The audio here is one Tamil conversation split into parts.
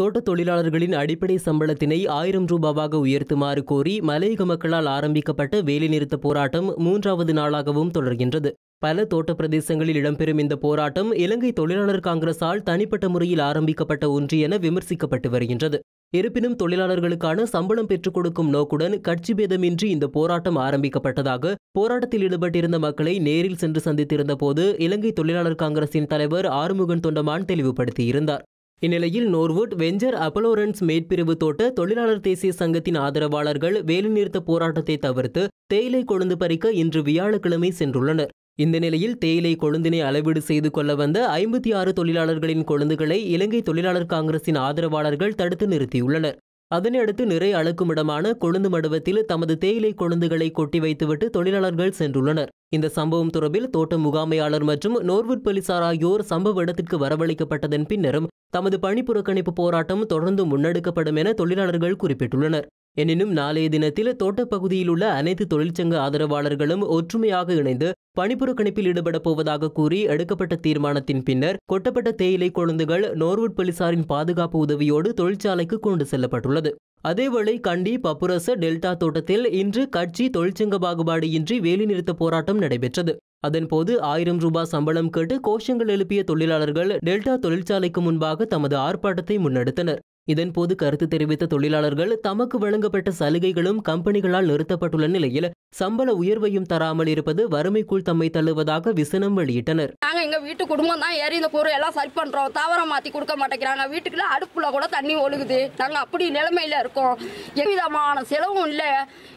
தோட்ட தொழிலாளர்களின் அடிப்படை சம்பளத்தினை ஆயிரம் ரூபாவாக உயர்த்துமாறு கோரி மலையக மக்களால் ஆரம்பிக்கப்பட்ட வேலைநிறுத்த போராட்டம் மூன்றாவது நாளாகவும் தொடர்கின்றது பல தோட்டப் பிரதேசங்களில் இடம்பெறும் இந்த போராட்டம் இலங்கை தொழிலாளர் காங்கிரஸால் தனிப்பட்ட முறையில் ஆரம்பிக்கப்பட்ட ஒன்று என விமர்சிக்கப்பட்டு வருகின்றது இருப்பினும் தொழிலாளர்களுக்கான சம்பளம் பெற்றுக் கொடுக்கும் நோக்குடன் கட்சி பேதமின்றி இந்த போராட்டம் ஆரம்பிக்கப்பட்டதாக போராட்டத்தில் ஈடுபட்டிருந்த மக்களை நேரில் சென்று சந்தித்திருந்த போது இலங்கை தொழிலாளர் காங்கிரசின் தலைவர் ஆறுமுகன் தொண்டமான் தெளிவுபடுத்தியிருந்தார் இந்நிலையில் நோர்வுட் வெஞ்சர் அப்பலோரன்ஸ் மேற்பிரிவு தோட்ட தொழிலாளர் தேசிய சங்கத்தின் ஆதரவாளர்கள் வேலைநிறுத்த போராட்டத்தை தவிர்த்து தேயிலை கொழுந்து பறிக்க இன்று வியாழக்கிழமை சென்றுள்ளனர் இந்த நிலையில் தேயிலை கொழுந்தினை அளவீடு செய்து கொள்ள வந்த ஐம்பத்தி ஆறு தொழிலாளர்களின் கொழுந்துகளை இலங்கை தொழிலாளர் காங்கிரசின் ஆதரவாளர்கள் தடுத்து நிறுத்தியுள்ளனர் அதனையடுத்து நிறை அளக்குமிடமான கொழுந்து மடுவத்தில் தமது தேயிலை கொழுந்துகளை கொட்டி வைத்துவிட்டு தொழிலாளர்கள் சென்றுள்ளனர் இந்த சம்பவம் தொடர்பில் தோட்ட முகாமையாளர் மற்றும் நோர்வுட் போலீசார் ஆகியோர் சம்பவ இடத்திற்கு வரவழைக்கப்பட்டதன் பின்னரும் தமது பணி புறக்கணிப்பு போராட்டம் தொடர்ந்து முன்னெடுக்கப்படும் என தொழிலாளர்கள் குறிப்பிட்டுள்ளனர் எனினும் நாளைய தினத்தில் தோட்டப்பகுதியில் உள்ள அனைத்து தொழிற்சங்க ஆதரவாளர்களும் ஒற்றுமையாக இணைந்து பணிப்புற கணிப்பில் ஈடுபடப் போவதாக கூறி எடுக்கப்பட்ட தீர்மானத்தின் பின்னர் கொட்டப்பட்ட தேயிலை குழந்தைகள் நோர்வுட் போலீசாரின் பாதுகாப்பு உதவியோடு தொழிற்சாலைக்கு கொண்டு செல்லப்பட்டுள்ளது அதேவேளை கண்டி பப்புரச டெல்டா தோட்டத்தில் இன்று கட்சி தொழிற்சங்க பாகுபாடு இன்றி வேலைநிறுத்த போராட்டம் நடைபெற்றது அதன்போது ஆயிரம் ரூபாய் சம்பளம் கேட்டு கோஷங்கள் எழுப்பிய தொழிலாளர்கள் டெல்டா தொழிற்சாலைக்கு முன்பாக தமது ஆர்ப்பாட்டத்தை முன்னெடுத்தனர் இதன்போது கருத்து தெரிவித்த தொழிலாளர்கள் தமக்கு வழங்கப்பட்ட சலுகைகளும் கம்பெனிகளால் நிறுத்தப்பட்டுள்ள நிலையில் சம்பள உயர்வையும் தராமல் இருப்பது வறுமைக்குள் தம்மை தள்ளுவதாக விசனம் வெளியிட்டனர் நாங்க எங்க வீட்டு குடும்பம் தான் ஏறி இந்த பொருள் எல்லாம் சரி பண்றோம் தாவரம் மாத்தி கொடுக்க மாட்டேங்கிறாங்க வீட்டுக்குள்ள அடுப்புல கூட தண்ணி ஒழுகுது நாங்க அப்படி நிலைமையில இருக்கோம் எவ்விதமான செலவும் இல்ல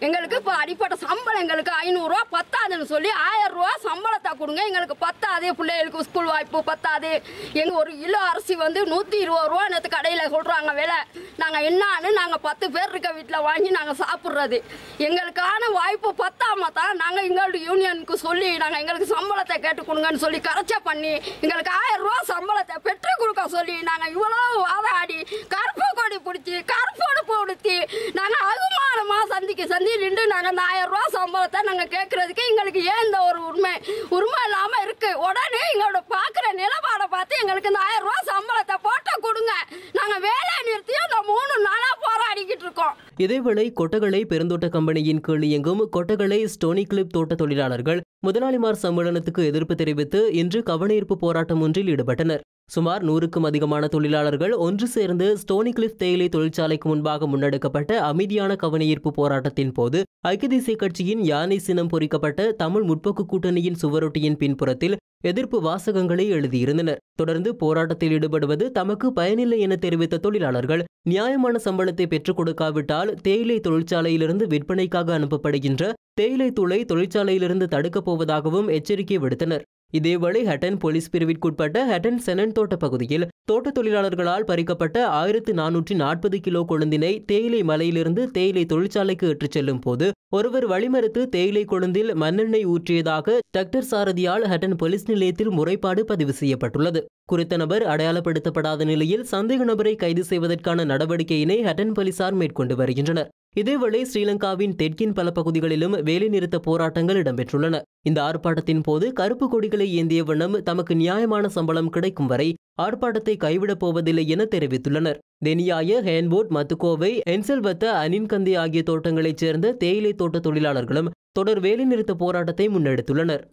எங்களுக்கு இப்ப அடிப்பட்ட சம்பளம் எங்களுக்கு ஐநூறு ரூபா பத்தாதுன்னு சொல்லி ஆயிரம் ரூபா சம்பளத்தை கொடுங்க எங்களுக்கு பத்தாது பிள்ளைகளுக்கு ஸ்கூல் வாய்ப்பு பத்தாது எங்க ஒரு கிலோ அரிசி வந்து நூத்தி இருபது ரூபா நேற்று கடையில சொல்றாங்க விலை நாங்கள் என்னான்னு நாங்கள் பத்து பேர் இருக்க வீட்டில் வாங்கி நாங்கள் சாப்பிட்றது எங்களுக்கான வாய்ப்பு பத்தாம தான் நாங்கள் எங்களுடைய யூனியனுக்கு சொல்லி நாங்கள் எங்களுக்கு சம்பளத்தை கேட்டு கொடுங்கன்னு சொல்லி கரைச்சா பண்ணி எங்களுக்கு ஆயிரம் ரூபா சம்பளத்தை பெற்று கொடுக்க சொல்லி நாங்கள் இவ்வளோ வாதாடி கருப்பு கொடி பிடிச்சி கருப்போடு பிடிச்சி நாங்கள் அவமானமாக சந்திக்க சந்தி நின்று நாங்கள் அந்த ஆயிரம் ரூபா சம்பளத்தை நாங்கள் கேட்குறதுக்கு எங்களுக்கு ஏன் இந்த ஒரு உரிமை உரிமை இல்லாமல் இருக்குது உடனே எங்களோட பார்க்குற நிலப்பாடை பார்த்து எங்களுக்கு இந்த ஆயிரம் ரூபா இதேவேளை கொட்டகளை பெருந்தோட்ட கம்பெனியின் கீழ் இயங்கும் கொட்டகளை ஸ்டோனி கிளிப் தோட்ட தொழிலாளர்கள் முதலாளிமார் சம்மேளனத்துக்கு எதிர்ப்பு தெரிவித்து இன்று கவனஈர்ப்பு போராட்டம் ஒன்றில் ஈடுபட்டனர் சுமார் நூறுக்கும் அதிகமான தொழிலாளர்கள் ஒன்று சேர்ந்து கிளிப் தேயிலை தொழிற்சாலைக்கு முன்பாக முன்னெடுக்கப்பட்ட அமைதியான கவனஈர்ப்பு போராட்டத்தின் போது ஐக்கிய தேசிய கட்சியின் யானை சினம் பொறிக்கப்பட்ட தமிழ் முற்போக்கு கூட்டணியின் சுவரொட்டியின் பின்புறத்தில் எதிர்ப்பு வாசகங்களை எழுதியிருந்தனர் தொடர்ந்து போராட்டத்தில் ஈடுபடுவது தமக்கு பயனில்லை என தெரிவித்த தொழிலாளர்கள் நியாயமான சம்பளத்தை பெற்றுக் கொடுக்காவிட்டால் தேயிலை தொழிற்சாலையிலிருந்து விற்பனைக்காக அனுப்பப்படுகின்ற தேயிலை தூளை தொழிற்சாலையிலிருந்து தடுக்கப் போவதாகவும் எச்சரிக்கை விடுத்தனர் இதேவேளை ஹட்டன் போலீஸ் பிரிவிற்குட்பட்ட ஹட்டன் செனன் தோட்ட பகுதியில் தோட்ட தொழிலாளர்களால் பறிக்கப்பட்ட ஆயிரத்து நானூற்றி நாற்பது கிலோ கொழுந்தினை தேயிலை மலையிலிருந்து தேயிலை தொழிற்சாலைக்கு ஏற்றுச் செல்லும் போது ஒருவர் வழிமறுத்து தேயிலை கொழுந்தில் மண்ணெண்ணெய் ஊற்றியதாக டக்டர் சாரதியால் ஹட்டன் போலீஸ் நிலையத்தில் முறைப்பாடு பதிவு செய்யப்பட்டுள்ளது குறித்த நபர் அடையாளப்படுத்தப்படாத நிலையில் சந்தேக நபரை கைது செய்வதற்கான நடவடிக்கையினை ஹட்டன் போலீசார் மேற்கொண்டு வருகின்றனர் இதேவேளை ஸ்ரீலங்காவின் தெற்கின் பல பகுதிகளிலும் வேலைநிறுத்த போராட்டங்கள் இடம்பெற்றுள்ளன இந்த ஆர்ப்பாட்டத்தின் போது கருப்பு கொடிகளை ஏந்திய வண்ணம் தமக்கு நியாயமான சம்பளம் கிடைக்கும் வரை ஆர்ப்பாட்டத்தை கைவிடப் போவதில்லை என தெரிவித்துள்ளனர் தெனியாய ஹேன்போர்ட் மத்துக்கோவை என்செல்வத்த அனின்கந்தி ஆகிய தோட்டங்களைச் சேர்ந்த தேயிலை தோட்ட தொழிலாளர்களும் தொடர் வேலைநிறுத்த போராட்டத்தை முன்னெடுத்துள்ளனர்